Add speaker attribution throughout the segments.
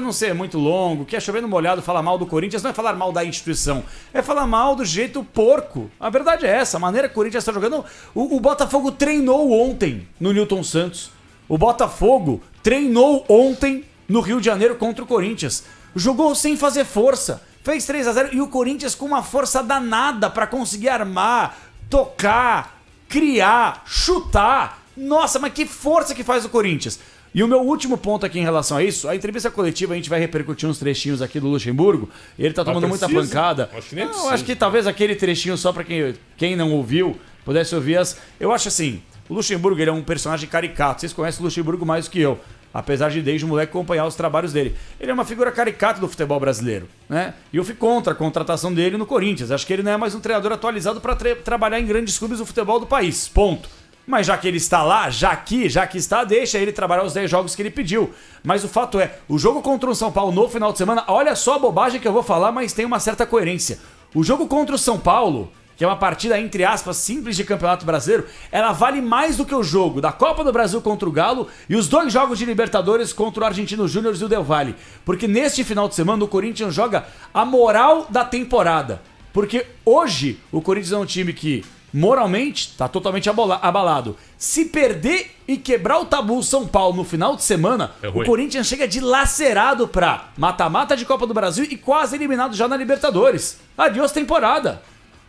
Speaker 1: não ser muito longo, que é chover no molhado falar mal do Corinthians, não é falar mal da instituição, é falar mal do jeito porco. A verdade é essa, a maneira que o Corinthians está jogando. O, o Botafogo treinou ontem no Newton Santos. O Botafogo treinou ontem no Rio de Janeiro contra o Corinthians. Jogou sem fazer força. Fez 3 a 0 e o Corinthians com uma força danada para conseguir armar, tocar, criar, chutar. Nossa, mas que força que faz o Corinthians. E o meu último ponto aqui em relação a isso, a entrevista coletiva a gente vai repercutir uns trechinhos aqui do Luxemburgo. Ele tá ah, tomando muita pancada. Acho que, nem não, acho que talvez aquele trechinho só para quem, quem não ouviu pudesse ouvir as. Eu acho assim, o Luxemburgo ele é um personagem caricato. Vocês conhecem o Luxemburgo mais do que eu apesar de desde o moleque acompanhar os trabalhos dele. Ele é uma figura caricata do futebol brasileiro, né? E eu fui contra a contratação dele no Corinthians. Acho que ele não é mais um treinador atualizado para tra trabalhar em grandes clubes do futebol do país. Ponto. Mas já que ele está lá, já que, já que está, deixa ele trabalhar os 10 jogos que ele pediu. Mas o fato é, o jogo contra o São Paulo no final de semana, olha só a bobagem que eu vou falar, mas tem uma certa coerência. O jogo contra o São Paulo, que é uma partida entre aspas simples de Campeonato Brasileiro, ela vale mais do que o jogo da Copa do Brasil contra o Galo e os dois jogos de Libertadores contra o Argentino Júnior e o Del Valle, porque neste final de semana o Corinthians joga a moral da temporada. Porque hoje o Corinthians é um time que moralmente está totalmente abalado. Se perder e quebrar o tabu São Paulo no final de semana, é o Corinthians chega dilacerado para mata-mata de Copa do Brasil e quase eliminado já na Libertadores. Adiós temporada.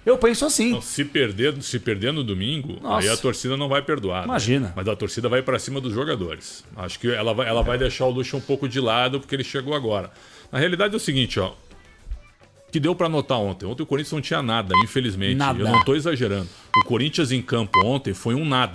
Speaker 2: Eu penso assim. Não, se perder, se perder no domingo, Nossa. aí a torcida não vai perdoar. Né? Imagina. Né? Mas a torcida vai para cima dos jogadores. Acho que ela vai, ela vai deixar o Luxo um pouco de lado porque ele chegou agora. Na realidade é o seguinte, ó, que deu para notar ontem. Ontem o Corinthians não tinha nada, infelizmente. Nada. Eu não estou exagerando. O Corinthians em campo ontem foi um nada.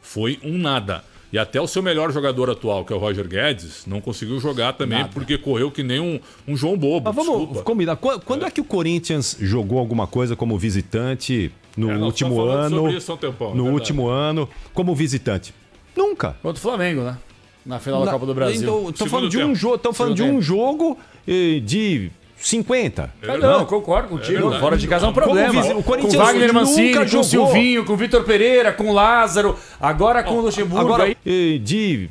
Speaker 2: Foi um nada. E até o seu melhor jogador atual, que é o Roger Guedes, não conseguiu jogar também nada. porque correu que nem um, um João Bobo. Mas vamos desculpa. combinar. Quando é. é. que o Corinthians jogou alguma coisa como visitante no é, último ano? Um tempão, é no verdade. último ano, como visitante? Nunca.
Speaker 1: Contra o Flamengo, né? Na final da Na, Copa do Brasil. Estou então, falando de um jogo, estão falando Segundo de
Speaker 2: um tempo. jogo eh, de 50. Ah, não, não, concordo contigo. É fora de casa é um problema. o Corinthians com Wagner Mancini, com Silvinho,
Speaker 1: com Vitor Pereira, com Lázaro, agora com o Luxemburgo. Agora, de